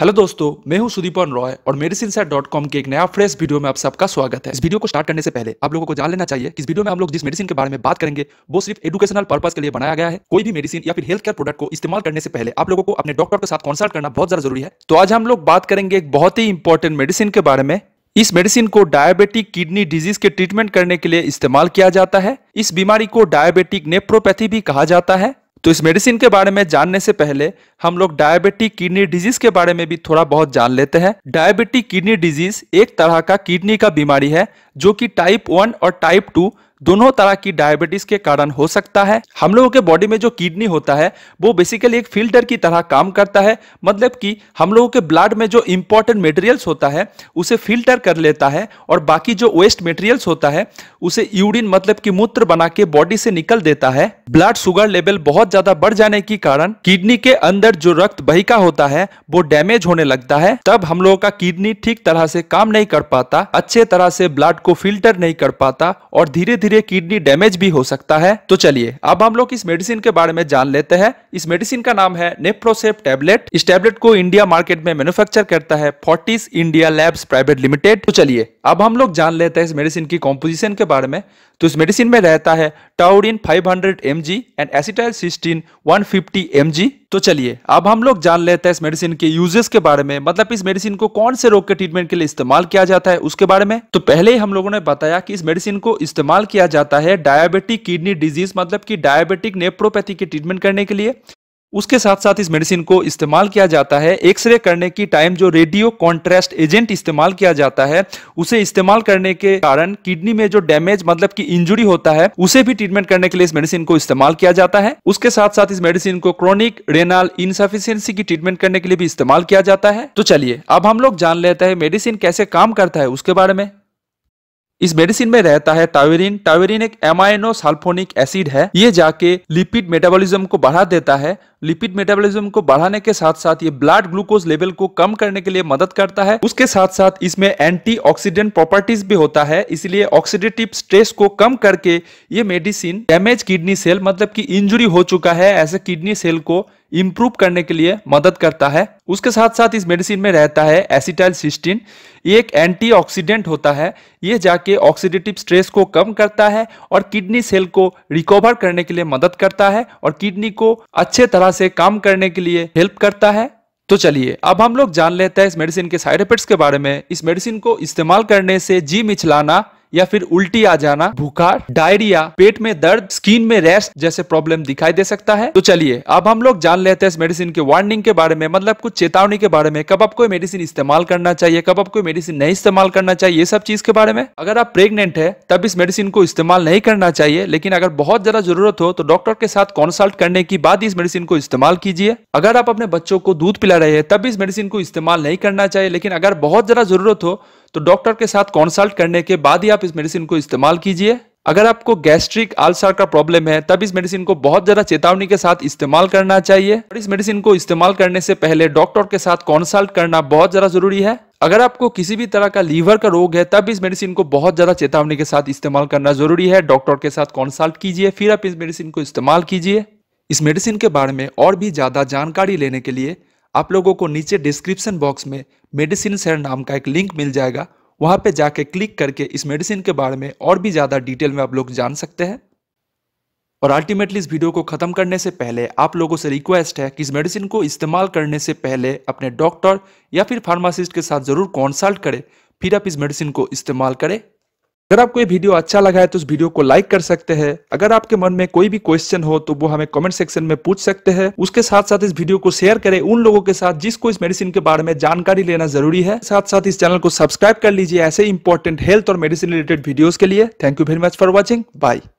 hello दोस्तों मैं हूं सुदीपन रॉय और मेडिसिन डॉट कॉम के एक नया फ्रेश वीडियो में आप सबका स्वागत है इस वीडियो को स्टार्ट करने से पहले आप लोगों को जान लेना चाहिए कि इस वीडियो में हम लोग जिस मेडिसिन के बारे में बात करेंगे वो सिर्फ एडुकेशनल पर्पज के लिए बनाया गया है कोई भी मेडिसिन या फिर हेल्थ केयर प्रोडक्ट को इस्तेमाल करने से पहले आप लोगों को अपने डॉक्टर के साथ कंसल्ट करना बहुत ज्यादा जरूरी है तो आज हम लोग बात करेंगे एक बहुत ही इंपॉर्टेंट मेडिसिन के बारे में इस मेडिसिन को डायबिटिक किडनी डिजीज के ट्रीटमेंट करने के लिए इस्तेमाल किया जाता है इस बीमारी को डायबिटिक नेप्रोपैथी भी कहा जाता है तो इस मेडिसिन के बारे में जानने से पहले हम लोग डायबिटिक किडनी डिजीज के बारे में भी थोड़ा बहुत जान लेते हैं डायबिटिक किडनी डिजीज एक तरह का किडनी का बीमारी है जो कि टाइप वन और टाइप टू दोनों तरह की डायबिटीज के कारण हो सकता है हम लोगों के बॉडी में जो किडनी होता है वो बेसिकली एक फिल्टर की तरह काम करता है मतलब कि हम लोगों के ब्लड में जो इंपॉर्टेंट मेटेरियल्स होता है उसे फिल्टर कर लेता है और बाकी जो वेस्ट मेटेरियल्स होता है उसे यूरिन मतलब की मूत्र बना के बॉडी से निकल देता है ब्लड शुगर लेवल बहुत ज्यादा बढ़ जाने के कारण किडनी के अंदर जो रक्त बहिका होता है वो डैमेज होने लगता है तब हम लोगों का किडनी ठीक तरह से काम नहीं कर पाता अच्छे तरह से ब्लड को फिल्टर नहीं कर पाता और धीरे धीरे धीरे किडनी डैमेज भी हो सकता है तो चलिए अब हम लोग इस मेडिसिन के बारे में जान लेते हैं इस मेडिसिन का नाम है नेप्रोसेप टैबलेट इस टैबलेट को इंडिया मार्केट में मैन्युफैक्चर करता है Fortis India Labs Private Limited तो चलिए अब हम लोग जान लेते हैं इस मेडिसिन की कॉम्पोजिशन के बारे में तो इस मेडिसिन में रहता है taurine five hundred and acetylcysteine one fifty तो चलिए अब हम लोग जान लेते हैं इस मेडिसिन के यूजेस के बारे में मतलब इस मेडिसिन को कौन से रोग के ट्रीटमेंट के लिए इस्तेमाल किया जाता है उसके बारे में तो पहले ही हम लोगों ने बताया कि इस मेडिसिन को इस्तेमाल किया जाता है डायबिटिक किडनी डिजीज मतलब की डायबिटिक नेप्रोपैथी के ट्रीटमेंट करने के लिए उसके साथ साथ इस मेडिसिन को इस्तेमाल किया जाता है एक्सरे करने की टाइम जो रेडियो कॉन्ट्रास्ट एजेंट इस्तेमाल किया जाता है उसे इस्तेमाल करने के कारण किडनी में जो डैमेज मतलब की इंजुरी होता है उसे भी ट्रीटमेंट करने के लिए इस मेडिसिन को इस्तेमाल किया जाता है उसके साथ साथ इस मेडिसिन को क्रोनिक रेनाल इनसफिशियंसी की ट्रीटमेंट करने के लिए भी इस्तेमाल किया जाता है तो चलिए अब हम लोग जान लेते हैं मेडिसिन कैसे काम करता है उसके बारे में इस मेडिसिन में रहता है टावेरिन टावेरिन एक एमाइनो साल्फोनिक एसिड है ये जाके लिपिड मेटाबॉलिज्म को बढ़ा देता है लिपिड मेटाबॉलिज्म को बढ़ाने के साथ साथ ये ब्लड ग्लूकोज लेवल को कम करने के लिए मदद करता है उसके साथ साथ इसमें एंटीऑक्सीडेंट प्रॉपर्टीज भी होता है इसलिए ऑक्सीडेटिव स्ट्रेस को कम करके ये मेडिसिन डैमेज किडनी सेल मतलब की इंजुरी हो चुका है ऐसे किडनी सेल को इम्प्रूव करने के लिए मदद करता है उसके साथ साथ इस मेडिसिन में रहता है एसिटाइल सिस्टिन ये एक एंटीऑक्सीडेंट होता है ये जाके ऑक्सीडेटिव स्ट्रेस को कम करता है और किडनी सेल को रिकवर करने के लिए मदद करता है और किडनी को अच्छे तरह से काम करने के लिए हेल्प करता है तो चलिए अब हम लोग जान लेते हैं इस मेडिसिन के साइड इफेक्ट्स के बारे में इस मेडिसिन को इस्तेमाल करने से जी मिचलाना या फिर उल्टी आ जाना बुखार डायरिया पेट में दर्द स्किन में रैश जैसे प्रॉब्लम दिखाई दे सकता है तो चलिए अब हम लोग जान लेते हैं इस मेडिसिन के वार्निंग के बारे में मतलब कुछ चेतावनी के बारे में कब आपको मेडिसिन इस्तेमाल करना चाहिए कब आपको मेडिसिन नहीं इस्तेमाल करना चाहिए ये सब चीज के बारे में अगर आप प्रेगनेंट है तब इस मेडिसिन को इस्तेमाल नहीं करना चाहिए लेकिन अगर बहुत ज्यादा जरूरत हो तो डॉक्टर के साथ कंसल्ट करने की बाद इस मेडिसिन को इस्तेमाल कीजिए अगर आप अपने बच्चों को दूध पिला रहे हैं तब इस मेडिसिन को इस्तेमाल नहीं करना चाहिए लेकिन अगर बहुत ज्यादा जरूरत हो तो डॉक्टर के साथ कंसल्ट करने के बाद ही आप इस मेडिसिन को इस्तेमाल कीजिए अगर आपको गैस्ट्रिक आल्सर का प्रॉब्लम है तब इस मेडिसिन को बहुत ज्यादा चेतावनी के साथ इस्तेमाल करना चाहिए और इस मेडिसिन को इस्तेमाल करने से पहले डॉक्टर के साथ कंसल्ट करना बहुत ज्यादा जरूरी है अगर आपको किसी भी तरह का लीवर का रोग है तब इस मेडिसिन को बहुत ज्यादा चेतावनी के साथ इस्तेमाल करना जरूरी है डॉक्टर के साथ कंसल्ट कीजिए फिर आप इस मेडिसिन को इस्तेमाल कीजिए इस मेडिसिन के बारे में और भी ज्यादा जानकारी लेने के लिए आप लोगों को नीचे डिस्क्रिप्शन बॉक्स में मेडिसिन शेयर नाम का एक लिंक मिल जाएगा वहाँ पे जाके क्लिक करके इस मेडिसिन के बारे में और भी ज़्यादा डिटेल में आप लोग जान सकते हैं और अल्टीमेटली इस वीडियो को ख़त्म करने से पहले आप लोगों से रिक्वेस्ट है कि इस मेडिसिन को इस्तेमाल करने से पहले अपने डॉक्टर या फिर फार्मासिस्ट के साथ ज़रूर कंसल्ट करें फिर आप इस मेडिसिन को इस्तेमाल करें अगर आपको ये वीडियो अच्छा लगा है तो इस वीडियो को लाइक कर सकते हैं अगर आपके मन में कोई भी क्वेश्चन हो तो वो हमें कमेंट सेक्शन में पूछ सकते हैं उसके साथ साथ इस वीडियो को शेयर करें उन लोगों के साथ जिसको इस मेडिसिन के बारे में जानकारी लेना जरूरी है साथ साथ इस चैनल को सब्सक्राइब कर लीजिए ऐसे इंपॉर्टेंट हेल्थ और मेडिसिन रिलेटेड वीडियोज के लिए thank you very much for watching bye